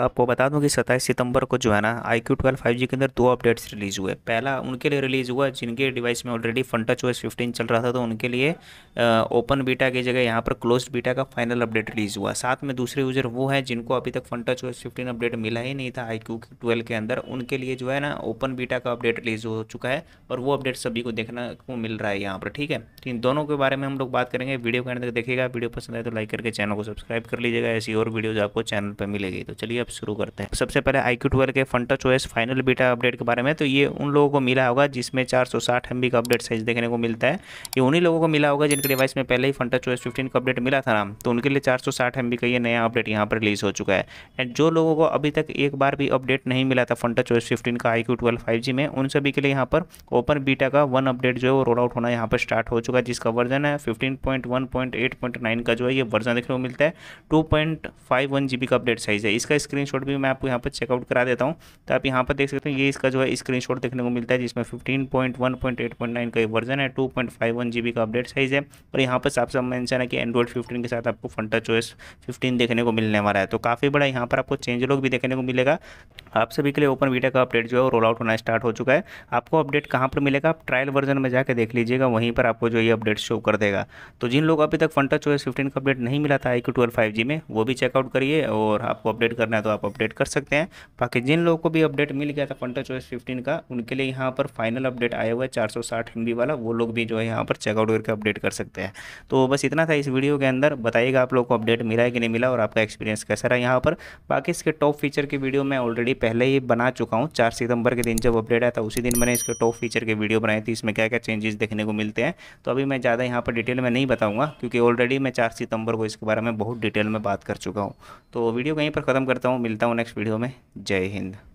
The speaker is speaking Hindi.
आपको बता दूं कि सत्ताईस सितंबर को जो है ना iQOO twelve five G के अंदर दो अपडेट्स रिलीज़ हुए पहला उनके लिए रिलीज़ हुआ जिनके डिवाइस में ऑलरेडी फंटा टच फिफ्टीन चल रहा था तो उनके लिए ओपन बीटा की जगह यहाँ पर क्लोज बीटा का फाइनल अपडेट रिलीज़ हुआ साथ में दूसरे यूज़र वो हैं जिनको अभी तक फंटा टच फिफ्टीन अपडेट मिला ही नहीं था आई क्यू ट्वेल्व के अंदर उनके लिए जो है ना ओपन बीटा का अपडेट रिलीज़ हो चुका है और वो अपडेट सभी को देखने को मिल रहा है यहाँ पर ठीक है तो इन दोनों के बारे में हम लोग बात करेंगे वीडियो के अंदर देखेगा वीडियो पसंद आए तो लाइक करके चैनल को सब्सक्राइब कर लीजिएगा ऐसी और वीडियोज़ आपको चैनल पर मिलेगी तो चलिए स्टेप शुरू करते हैं सबसे पहले आई क्यू ट्वेल्व के Funtouch OS final beta update के बारे में तो ये उन लोगों को मिला होगा जिसमें चार सौ साठ एम बी का अपडेट साइज देखने को मिलता है ये उन्हीं लोगों को मिला होगा जिनके डिवाइस में पहले ही फंटा ओएस फिफ्टीन का अपडेट मिला था ना तो उनके लिए चार सौ साठ एम बी का ये नया अपडेट यहाँ पर रिलीज़ हो चुका है एंड जो लोगों को अभी तक एक बार भी अपडेट नहीं मिला था फंटा ओएस फिफ्टीन का iQOO twelve five G में उन सभी के लिए यहाँ पर ओपन बीटा का वन अपडेट जो है वो रोल आउट होना यहाँ पर स्टार्ट हो चुका है जिसका वर्जन है fifteen point one point eight point nine का जो है ये वर्जन देखने को मिलता है two point five one G B का अपडेट साइज़ है इसका स्क्रीन स्क्रीनशॉट भी मैं आपको यहाँ पर चेकआउट करा देता हूँ तो आप यहाँ पर देख सकते हैं ये इसका जो है स्क्रीनशॉट देखने को मिलता है जिसमें 15.1.8.9 का वर्जन है 2.51 जीबी का अपडेट साइज है और यहाँ पर साफ साफ मैंशन है कि एंड्रॉइड फिफ्टीन के साथ आपको फंटा चॉइस फिफ्टीन देखने को मिलने वाला है तो काफ़ी बड़ा यहाँ पर आपको चेंज लोग भी देखने को मिलेगा आप सभी के लिए ओपन बीटा का अपडेट जो है रोल आउट होना स्टार्ट हो चुका है आपको अपडेट कहाँ पर मिलेगा आप ट्रायल वर्जन में जाकर देख लीजिएगा वहीं पर आपको जो ये अपडेट शो कर देगा तो जिन लोग अभी तक फंटा जो फिफ्टीन का अपडेट नहीं मिला था आई क्यू फाइव में वो भी चेकआउट करिए और आपको अपडेट करना है तो आप अपडेट कर सकते हैं बाकी जिन लोगों को भी अपडेट मिल गया था फंटा चॉइस फिफ्टीन का उनके लिए यहाँ पर फाइनल अपडेट आया हुआ है चार सौ वाला वो लोग भी जो है यहाँ पर चेकआउट करके अपडेट कर सकते हैं तो बस इतना था इस वीडियो के अंदर बताइएगा आप लोग को अपडेट मिला है कि नहीं मिला और आपका एक्सपीरियंस कैसा रहा यहाँ पर बाकी इसके टॉप फीचर की वीडियो मैं ऑलरेडी पहले ही बना चुका हूँ चार सितंबर के दिन जब अपडेट आया था उसी दिन मैंने इसके टॉप फीचर के वीडियो बनाई थी इसमें क्या क्या चेंजेस देखने को मिलते हैं तो अभी मैं ज़्यादा यहाँ पर डिटेल में नहीं बताऊँगा क्योंकि ऑलरेडी मैं चार सितंबर को इसके बारे में बहुत डिटेल में बात कर चुका हूँ तो वीडियो कहीं पर ख़त्म करता हूँ मिलता हूँ नेक्स्ट वीडियो में जय हिंद